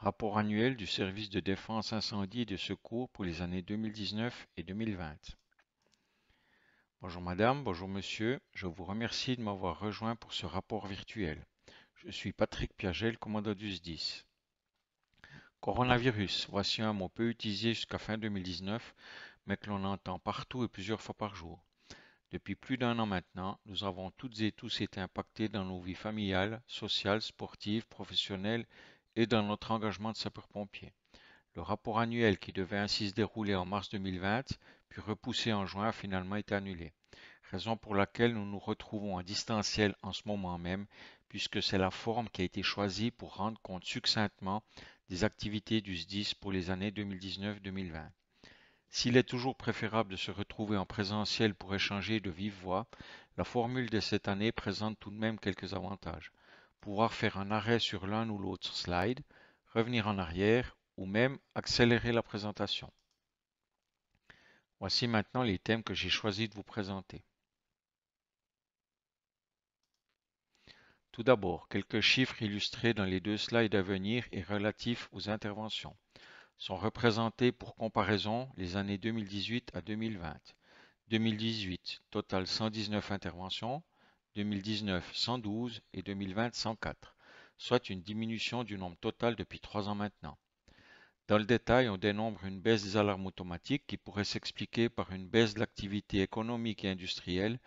Rapport annuel du service de défense incendie et de secours pour les années 2019 et 2020. Bonjour madame, bonjour monsieur, je vous remercie de m'avoir rejoint pour ce rapport virtuel. Je suis Patrick Piagel, commandant du SDIS. Coronavirus, voici un mot peu utilisé jusqu'à fin 2019, mais que l'on entend partout et plusieurs fois par jour. Depuis plus d'un an maintenant, nous avons toutes et tous été impactés dans nos vies familiales, sociales, sportives, professionnelles et dans notre engagement de sapeurs-pompiers. Le rapport annuel qui devait ainsi se dérouler en mars 2020, puis repoussé en juin, a finalement été annulé. Raison pour laquelle nous nous retrouvons en distanciel en ce moment même, puisque c'est la forme qui a été choisie pour rendre compte succinctement des activités du SDIS pour les années 2019-2020. S'il est toujours préférable de se retrouver en présentiel pour échanger de vive voix, la formule de cette année présente tout de même quelques avantages pouvoir faire un arrêt sur l'un ou l'autre slide, revenir en arrière ou même accélérer la présentation. Voici maintenant les thèmes que j'ai choisi de vous présenter. Tout d'abord, quelques chiffres illustrés dans les deux slides à venir et relatifs aux interventions sont représentés pour comparaison les années 2018 à 2020. 2018, total 119 interventions. 2019 112 et 2020 104, soit une diminution du nombre total depuis trois ans maintenant. Dans le détail, on dénombre une baisse des alarmes automatiques qui pourrait s'expliquer par une baisse de l'activité économique et industrielle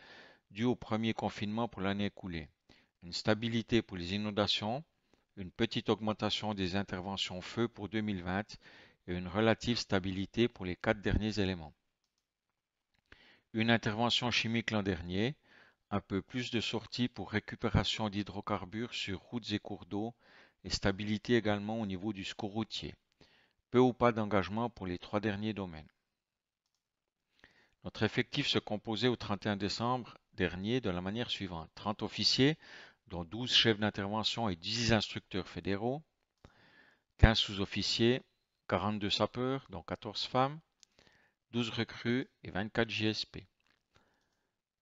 due au premier confinement pour l'année écoulée, une stabilité pour les inondations, une petite augmentation des interventions feu pour 2020 et une relative stabilité pour les quatre derniers éléments. Une intervention chimique l'an dernier, un peu plus de sorties pour récupération d'hydrocarbures sur routes et cours d'eau et stabilité également au niveau du score routier. Peu ou pas d'engagement pour les trois derniers domaines. Notre effectif se composait au 31 décembre dernier de la manière suivante. 30 officiers, dont 12 chefs d'intervention et 10 instructeurs fédéraux, 15 sous-officiers, 42 sapeurs, dont 14 femmes, 12 recrues et 24 JSP.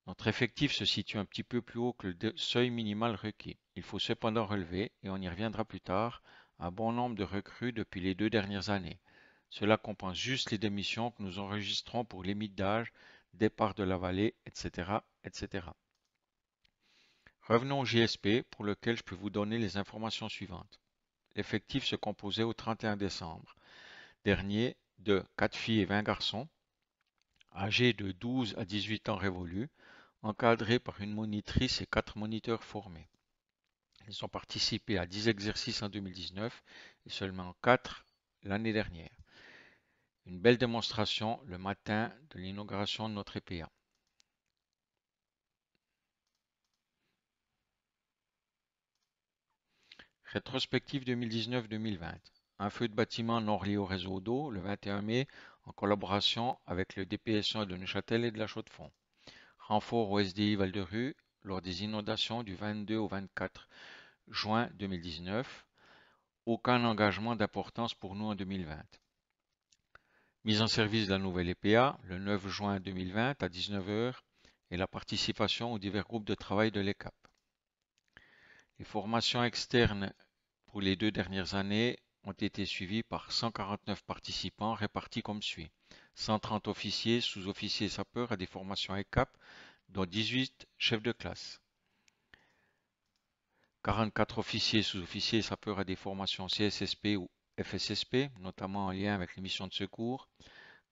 Notre effectif se situe un petit peu plus haut que le seuil minimal requis. Il faut cependant relever, et on y reviendra plus tard, un bon nombre de recrues depuis les deux dernières années. Cela comprend juste les démissions que nous enregistrons pour limite d'âge, départ de la vallée, etc. etc. Revenons au GSP pour lequel je peux vous donner les informations suivantes. L'effectif se composait au 31 décembre dernier de 4 filles et 20 garçons, âgés de 12 à 18 ans révolus, encadrés par une monitrice et quatre moniteurs formés. Ils ont participé à 10 exercices en 2019 et seulement 4 l'année dernière. Une belle démonstration le matin de l'inauguration de notre EPA. Rétrospective 2019-2020. Un feu de bâtiment non lié au réseau d'eau le 21 mai en collaboration avec le DPS1 de Neuchâtel et de la Chaux-de-Fonds au SDI Val-de-Rue, lors des inondations du 22 au 24 juin 2019. Aucun engagement d'importance pour nous en 2020. Mise en service de la nouvelle EPA le 9 juin 2020 à 19h et la participation aux divers groupes de travail de l'ECAP. Les formations externes pour les deux dernières années ont été suivies par 149 participants répartis comme suit. 130 officiers, sous-officiers et sapeurs à des formations ECAP, dont 18 chefs de classe. 44 officiers, sous-officiers et sapeurs à des formations CSSP ou FSSP, notamment en lien avec les missions de secours.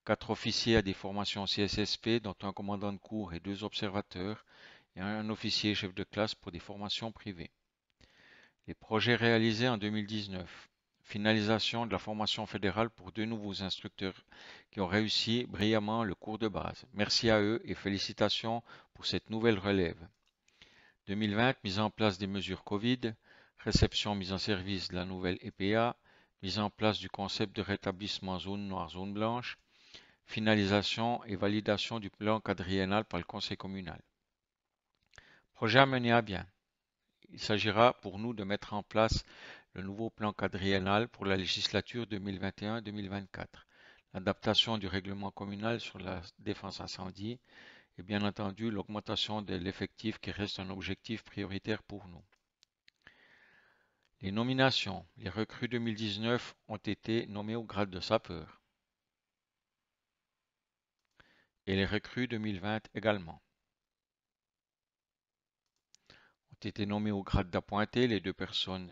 4 officiers à des formations CSSP, dont un commandant de cours et deux observateurs, et un officier chef de classe pour des formations privées. Les projets réalisés en 2019. Finalisation de la formation fédérale pour deux nouveaux instructeurs qui ont réussi brillamment le cours de base. Merci à eux et félicitations pour cette nouvelle relève. 2020, mise en place des mesures Covid, réception mise en service de la nouvelle EPA, mise en place du concept de rétablissement zone noire, zone blanche, finalisation et validation du plan quadriennal par le conseil communal. Projet mené à bien. Il s'agira pour nous de mettre en place le nouveau plan quadriennal pour la législature 2021-2024, l'adaptation du règlement communal sur la défense incendie et bien entendu l'augmentation de l'effectif qui reste un objectif prioritaire pour nous. Les nominations. Les recrues 2019 ont été nommées au grade de sapeur. Et les recrues 2020 également. Ont été nommées au grade d'appointé les deux personnes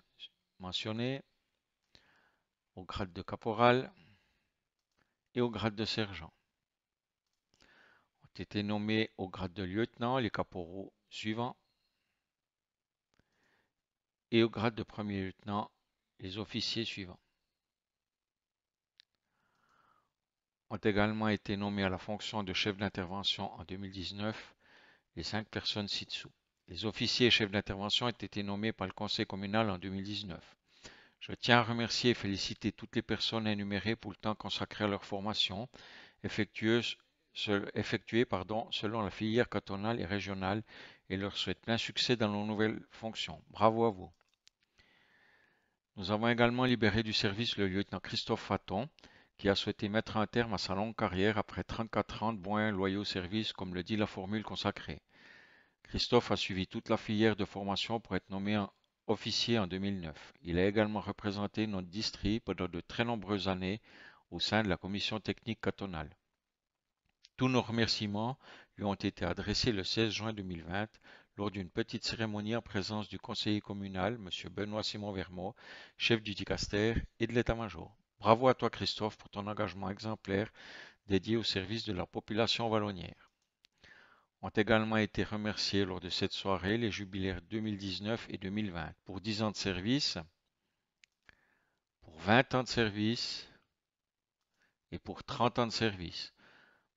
au grade de caporal et au grade de sergent. Ont été nommés au grade de lieutenant les caporaux suivants et au grade de premier lieutenant les officiers suivants. Ont également été nommés à la fonction de chef d'intervention en 2019 les cinq personnes ci-dessous. Les officiers et chefs d'intervention ont été nommés par le Conseil communal en 2019. Je tiens à remercier et féliciter toutes les personnes énumérées pour le temps consacré à leur formation, effectuée selon la filière cantonale et régionale, et leur souhaite plein succès dans leurs nouvelles fonctions. Bravo à vous. Nous avons également libéré du service le lieutenant Christophe Faton, qui a souhaité mettre un terme à sa longue carrière après 34 ans de bons loyaux services, comme le dit la formule consacrée. Christophe a suivi toute la filière de formation pour être nommé officier en 2009. Il a également représenté notre district pendant de très nombreuses années au sein de la commission technique cantonale. Tous nos remerciements lui ont été adressés le 16 juin 2020 lors d'une petite cérémonie en présence du conseiller communal, M. Benoît Simon Vermont, chef du Dicaster et de l'état-major. Bravo à toi, Christophe, pour ton engagement exemplaire dédié au service de la population wallonnière ont également été remerciés lors de cette soirée les jubilaires 2019 et 2020 pour 10 ans de service, pour 20 ans de service et pour 30 ans de service.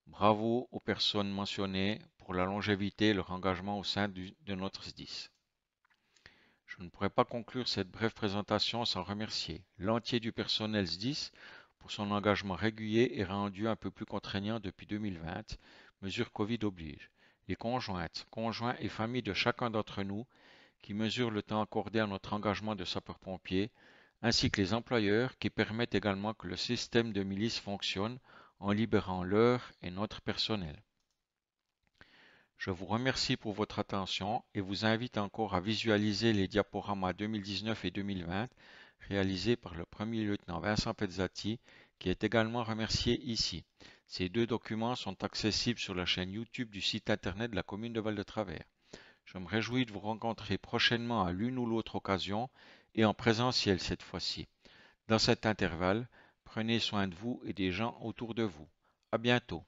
Bravo aux personnes mentionnées pour la longévité et leur engagement au sein de notre SDIS. Je ne pourrais pas conclure cette brève présentation sans remercier l'entier du personnel SDIS pour son engagement régulier et rendu un peu plus contraignant depuis 2020, mesure Covid oblige, les conjointes, conjoints et familles de chacun d'entre nous qui mesurent le temps accordé à notre engagement de sapeur-pompier, ainsi que les employeurs qui permettent également que le système de milice fonctionne en libérant leur et notre personnel. Je vous remercie pour votre attention et vous invite encore à visualiser les diaporamas 2019 et 2020 réalisés par le premier lieutenant Vincent Pezzati qui est également remercié ici. Ces deux documents sont accessibles sur la chaîne YouTube du site internet de la commune de Val-de-Travers. Je me réjouis de vous rencontrer prochainement à l'une ou l'autre occasion et en présentiel cette fois-ci. Dans cet intervalle, prenez soin de vous et des gens autour de vous. À bientôt.